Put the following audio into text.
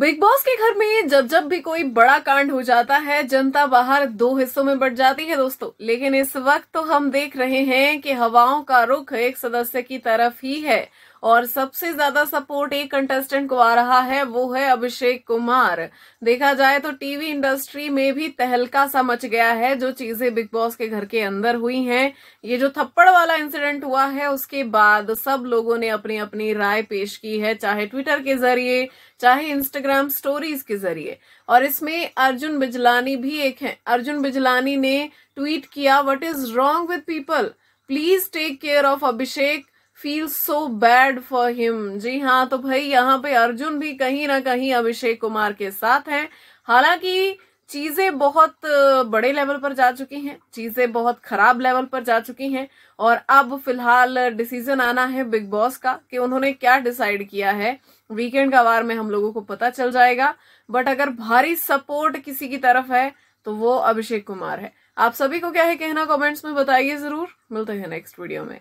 big boss के घर में जब जब भी कोई बड़ा कांड हो जाता है जनता बाहर दो हिस्सों में बट जाती है दोस्तों लेकिन इस वक्त तो हम देख रहे हैं कि हवाओं का रुख एक सदस्य की तरफ ही है और सबसे ज्यादा सपोर्ट एक कंटेस्टेंट को आ रहा है वो है अभिषेक कुमार देखा जाए तो टीवी इंडस्ट्री में भी तहलका सा मच गया है जो चीजें बिग बॉस के घर के अंदर हुई हैं ये जो थप्पड़ वाला इंसिडेंट हुआ है उसके बाद सब लोगों ने अपनी अपनी राय पेश की है चाहे ट्विटर के जरिए चाहे इंस्टाग्राम स्टोरीज के जरिए और इसमें अर्जुन बिजलानी भी एक है अर्जुन बिजलानी ने ट्वीट किया what is wrong with people please take care of Abhishek feel so bad for him जी हाँ तो भाई यहाँ पे अर्जुन भी कहीं ना कहीं अभिषेक कुमार के साथ हैं हालांकि चीजें बहुत बड़े लेवल पर जा चुकी हैं चीजें बहुत खराब लेवल पर जा चुकी हैं और अब फिलहाल डिसीजन आना है बिग बॉस का कि उन्होंने क्या डिसाइड किया है वीकेंड का वार में हम लोगों को पता चल जाएगा बट अगर भारी सपोर्ट किसी की तरफ है तो वो अभिषेक कुमार है आप सभी को क्या है कहना कमेंट्स में बताइए जरूर मिलते हैं नेक्स्ट वीडियो में